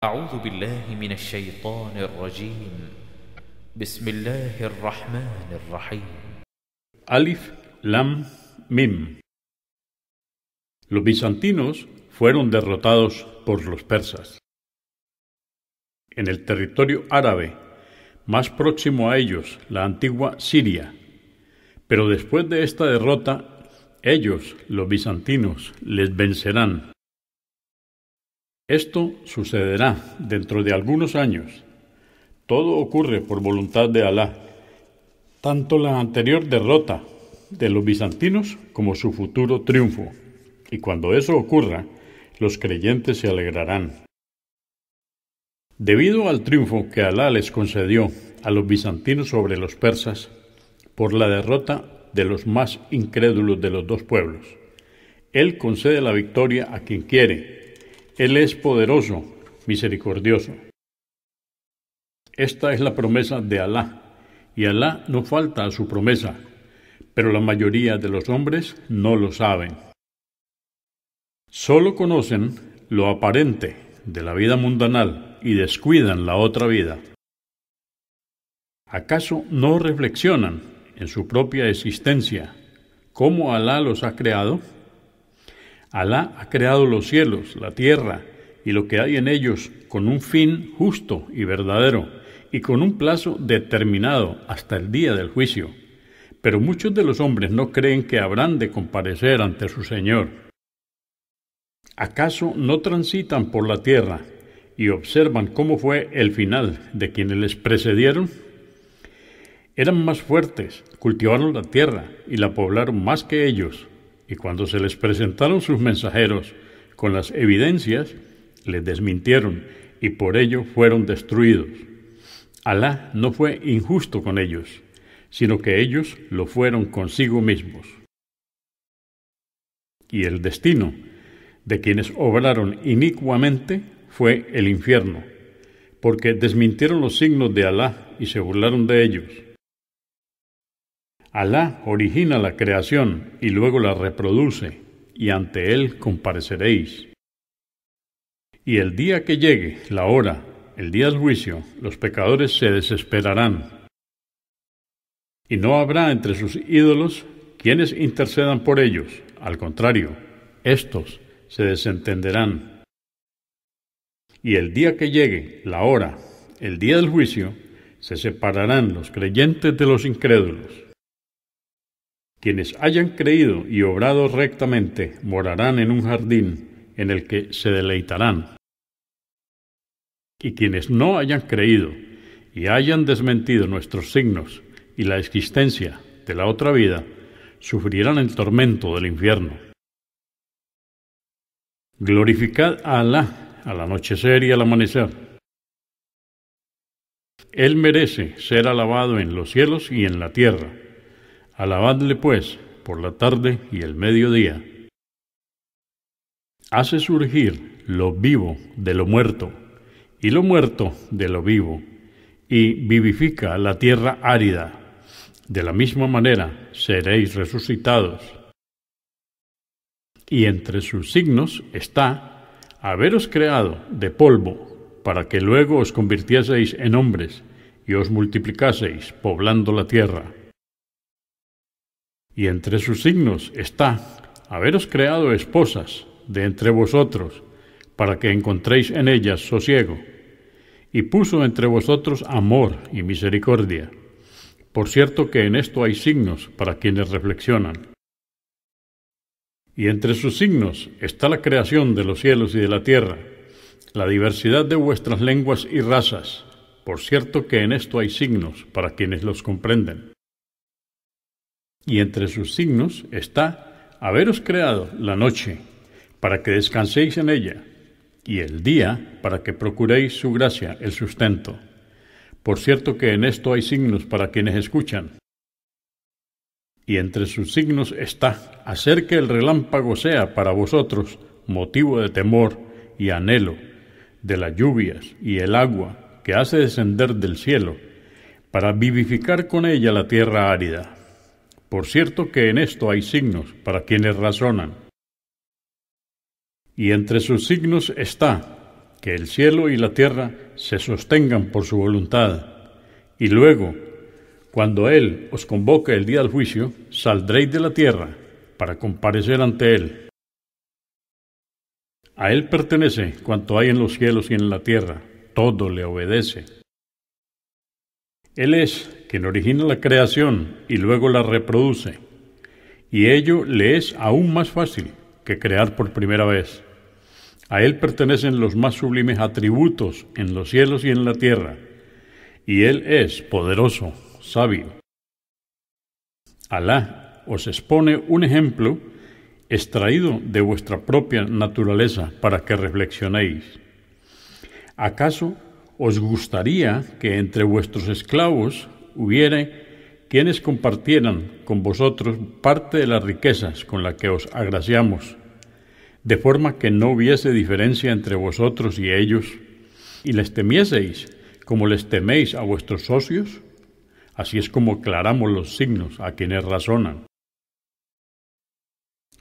Alif Lam Mim Los bizantinos fueron derrotados por los persas. En el territorio árabe, más próximo a ellos, la antigua Siria. Pero después de esta derrota, ellos, los bizantinos, les vencerán esto sucederá dentro de algunos años. Todo ocurre por voluntad de Alá. Tanto la anterior derrota de los bizantinos como su futuro triunfo. Y cuando eso ocurra, los creyentes se alegrarán. Debido al triunfo que Alá les concedió a los bizantinos sobre los persas, por la derrota de los más incrédulos de los dos pueblos, Él concede la victoria a quien quiere él es poderoso, misericordioso. Esta es la promesa de Alá, y Alá no falta a su promesa, pero la mayoría de los hombres no lo saben. Solo conocen lo aparente de la vida mundanal y descuidan la otra vida. ¿Acaso no reflexionan en su propia existencia cómo Alá los ha creado? Alá ha creado los cielos, la tierra y lo que hay en ellos con un fin justo y verdadero y con un plazo determinado hasta el día del juicio. Pero muchos de los hombres no creen que habrán de comparecer ante su Señor. ¿Acaso no transitan por la tierra y observan cómo fue el final de quienes les precedieron? Eran más fuertes, cultivaron la tierra y la poblaron más que ellos y cuando se les presentaron sus mensajeros con las evidencias, les desmintieron y por ello fueron destruidos. Alá no fue injusto con ellos, sino que ellos lo fueron consigo mismos. Y el destino de quienes obraron inicuamente fue el infierno, porque desmintieron los signos de Alá y se burlaron de ellos. Alá origina la creación y luego la reproduce, y ante Él compareceréis. Y el día que llegue, la hora, el día del juicio, los pecadores se desesperarán. Y no habrá entre sus ídolos quienes intercedan por ellos, al contrario, estos se desentenderán. Y el día que llegue, la hora, el día del juicio, se separarán los creyentes de los incrédulos. Quienes hayan creído y obrado rectamente morarán en un jardín en el que se deleitarán. Y quienes no hayan creído y hayan desmentido nuestros signos y la existencia de la otra vida, sufrirán el tormento del infierno. Glorificad a Alá al anochecer y al amanecer. Él merece ser alabado en los cielos y en la tierra Alabadle pues por la tarde y el mediodía. Hace surgir lo vivo de lo muerto y lo muerto de lo vivo, y vivifica la tierra árida. De la misma manera seréis resucitados. Y entre sus signos está haberos creado de polvo, para que luego os convirtieseis en hombres y os multiplicaseis, poblando la tierra y entre sus signos está haberos creado esposas de entre vosotros, para que encontréis en ellas sosiego. Y puso entre vosotros amor y misericordia. Por cierto que en esto hay signos para quienes reflexionan. Y entre sus signos está la creación de los cielos y de la tierra, la diversidad de vuestras lenguas y razas. Por cierto que en esto hay signos para quienes los comprenden y entre sus signos está haberos creado la noche para que descanséis en ella y el día para que procuréis su gracia, el sustento. Por cierto que en esto hay signos para quienes escuchan. Y entre sus signos está hacer que el relámpago sea para vosotros motivo de temor y anhelo de las lluvias y el agua que hace descender del cielo, para vivificar con ella la tierra árida por cierto que en esto hay signos para quienes razonan. Y entre sus signos está que el cielo y la tierra se sostengan por su voluntad. Y luego, cuando Él os convoque el día del juicio, saldréis de la tierra para comparecer ante Él. A Él pertenece cuanto hay en los cielos y en la tierra, todo le obedece. Él es quien origina la creación y luego la reproduce, y ello le es aún más fácil que crear por primera vez. A Él pertenecen los más sublimes atributos en los cielos y en la tierra, y Él es poderoso, sabio. Alá os expone un ejemplo extraído de vuestra propia naturaleza para que reflexionéis. ¿Acaso ¿Os gustaría que entre vuestros esclavos hubiere quienes compartieran con vosotros parte de las riquezas con las que os agraciamos, de forma que no hubiese diferencia entre vosotros y ellos, y les temieseis como les teméis a vuestros socios? Así es como aclaramos los signos a quienes razonan.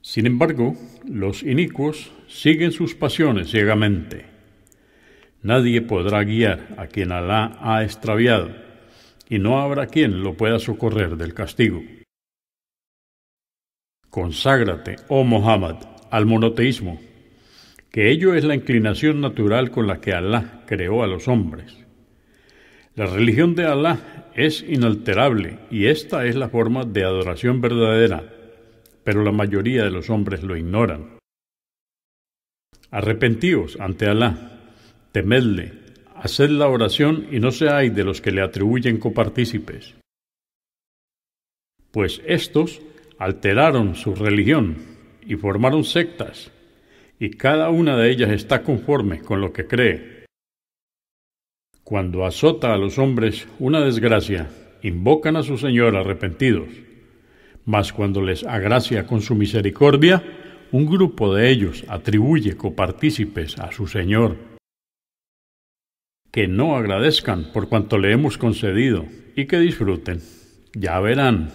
Sin embargo, los inicuos siguen sus pasiones ciegamente Nadie podrá guiar a quien Alá ha extraviado, y no habrá quien lo pueda socorrer del castigo. Conságrate, oh Muhammad, al monoteísmo, que ello es la inclinación natural con la que Alá creó a los hombres. La religión de Alá es inalterable y esta es la forma de adoración verdadera, pero la mayoría de los hombres lo ignoran. Arrepentíos ante Alá temedle, haced la oración y no hay de los que le atribuyen copartícipes. Pues estos alteraron su religión y formaron sectas, y cada una de ellas está conforme con lo que cree. Cuando azota a los hombres una desgracia, invocan a su Señor arrepentidos, mas cuando les agracia con su misericordia, un grupo de ellos atribuye copartícipes a su Señor que no agradezcan por cuanto le hemos concedido y que disfruten. Ya verán.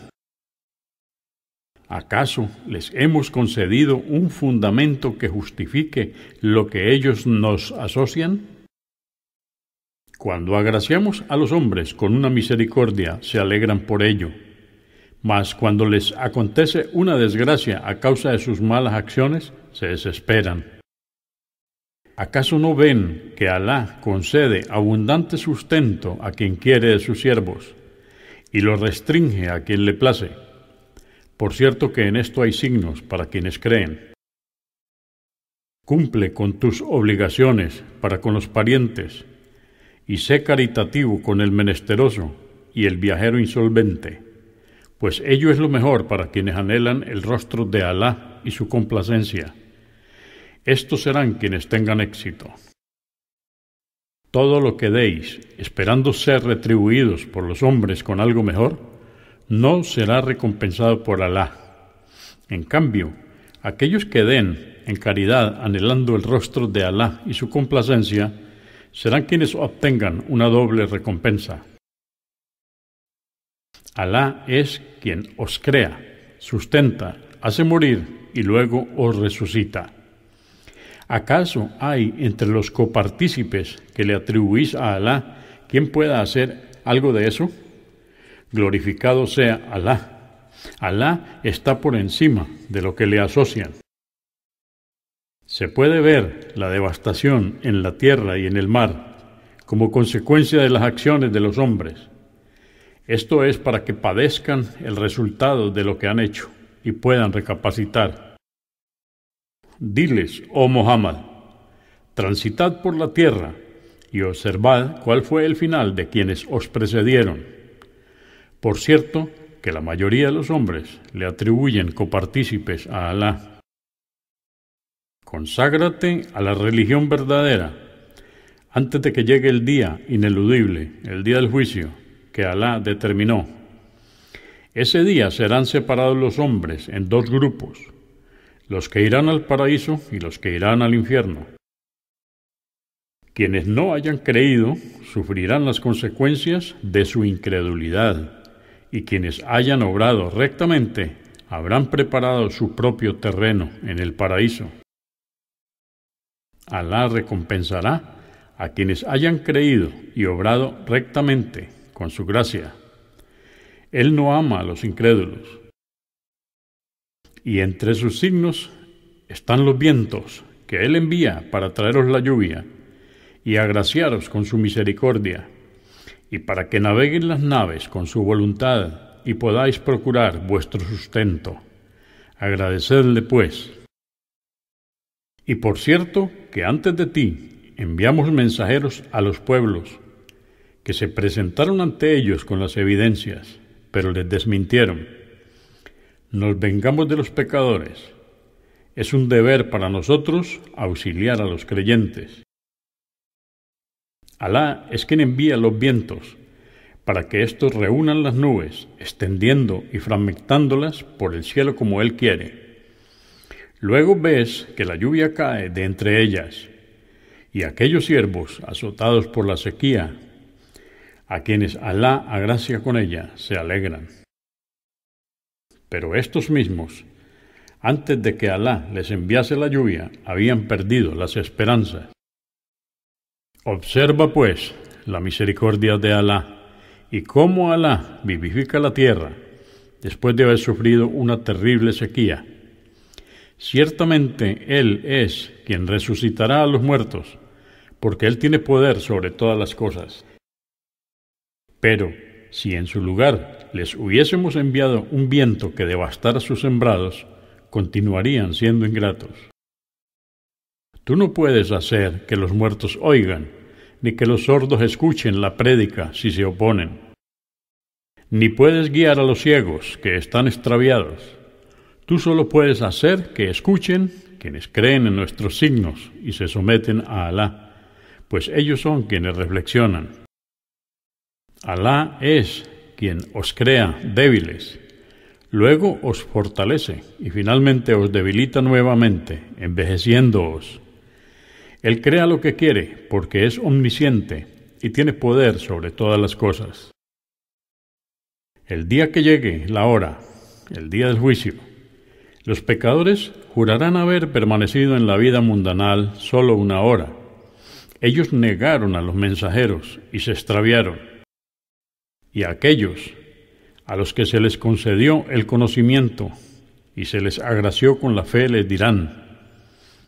¿Acaso les hemos concedido un fundamento que justifique lo que ellos nos asocian? Cuando agraciamos a los hombres con una misericordia, se alegran por ello. Mas cuando les acontece una desgracia a causa de sus malas acciones, se desesperan. ¿Acaso no ven que Alá concede abundante sustento a quien quiere de sus siervos y lo restringe a quien le place? Por cierto que en esto hay signos para quienes creen. Cumple con tus obligaciones para con los parientes y sé caritativo con el menesteroso y el viajero insolvente, pues ello es lo mejor para quienes anhelan el rostro de Alá y su complacencia. Estos serán quienes tengan éxito. Todo lo que deis, esperando ser retribuidos por los hombres con algo mejor, no será recompensado por Alá. En cambio, aquellos que den en caridad anhelando el rostro de Alá y su complacencia, serán quienes obtengan una doble recompensa. Alá es quien os crea, sustenta, hace morir y luego os resucita. ¿Acaso hay entre los copartícipes que le atribuís a Alá quien pueda hacer algo de eso? Glorificado sea Alá. Alá está por encima de lo que le asocian. Se puede ver la devastación en la tierra y en el mar como consecuencia de las acciones de los hombres. Esto es para que padezcan el resultado de lo que han hecho y puedan recapacitar. Diles, oh Muhammad, transitad por la tierra y observad cuál fue el final de quienes os precedieron. Por cierto, que la mayoría de los hombres le atribuyen copartícipes a Alá. Conságrate a la religión verdadera antes de que llegue el día ineludible, el día del juicio, que Alá determinó. Ese día serán separados los hombres en dos grupos, los que irán al paraíso y los que irán al infierno. Quienes no hayan creído sufrirán las consecuencias de su incredulidad, y quienes hayan obrado rectamente habrán preparado su propio terreno en el paraíso. Alá recompensará a quienes hayan creído y obrado rectamente con su gracia. Él no ama a los incrédulos. Y entre sus signos están los vientos que Él envía para traeros la lluvia y agraciaros con su misericordia, y para que naveguen las naves con su voluntad y podáis procurar vuestro sustento. Agradecedle pues. Y por cierto que antes de ti enviamos mensajeros a los pueblos, que se presentaron ante ellos con las evidencias, pero les desmintieron nos vengamos de los pecadores. Es un deber para nosotros auxiliar a los creyentes. Alá es quien envía los vientos para que éstos reúnan las nubes, extendiendo y fragmentándolas por el cielo como Él quiere. Luego ves que la lluvia cae de entre ellas, y aquellos siervos azotados por la sequía, a quienes Alá agracia con ella, se alegran. Pero estos mismos, antes de que Alá les enviase la lluvia, habían perdido las esperanzas. Observa, pues, la misericordia de Alá y cómo Alá vivifica la tierra después de haber sufrido una terrible sequía. Ciertamente Él es quien resucitará a los muertos, porque Él tiene poder sobre todas las cosas. Pero si en su lugar les hubiésemos enviado un viento que devastara sus sembrados, continuarían siendo ingratos. Tú no puedes hacer que los muertos oigan, ni que los sordos escuchen la prédica si se oponen. Ni puedes guiar a los ciegos que están extraviados. Tú solo puedes hacer que escuchen quienes creen en nuestros signos y se someten a Alá, pues ellos son quienes reflexionan. Alá es quien os crea débiles, luego os fortalece y finalmente os debilita nuevamente, envejeciéndoos. Él crea lo que quiere porque es omnisciente y tiene poder sobre todas las cosas. El día que llegue la hora, el día del juicio, los pecadores jurarán haber permanecido en la vida mundanal solo una hora. Ellos negaron a los mensajeros y se extraviaron y a aquellos a los que se les concedió el conocimiento y se les agració con la fe les dirán,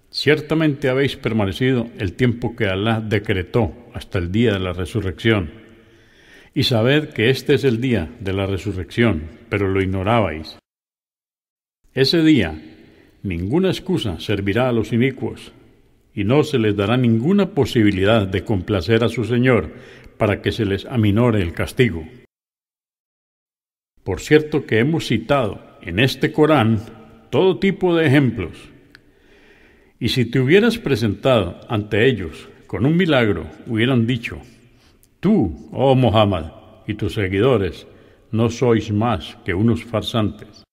ciertamente habéis permanecido el tiempo que Alá decretó hasta el día de la resurrección. Y sabed que este es el día de la resurrección, pero lo ignorabais. Ese día ninguna excusa servirá a los inicuos, y no se les dará ninguna posibilidad de complacer a su Señor, para que se les aminore el castigo. Por cierto que hemos citado en este Corán todo tipo de ejemplos. Y si te hubieras presentado ante ellos con un milagro, hubieran dicho, tú, oh Muhammad, y tus seguidores, no sois más que unos farsantes.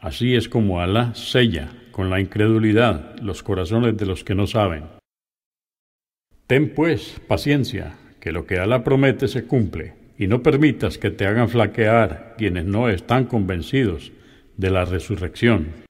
Así es como Alá sella con la incredulidad los corazones de los que no saben. Ten pues paciencia, que lo que la promete se cumple, y no permitas que te hagan flaquear quienes no están convencidos de la resurrección.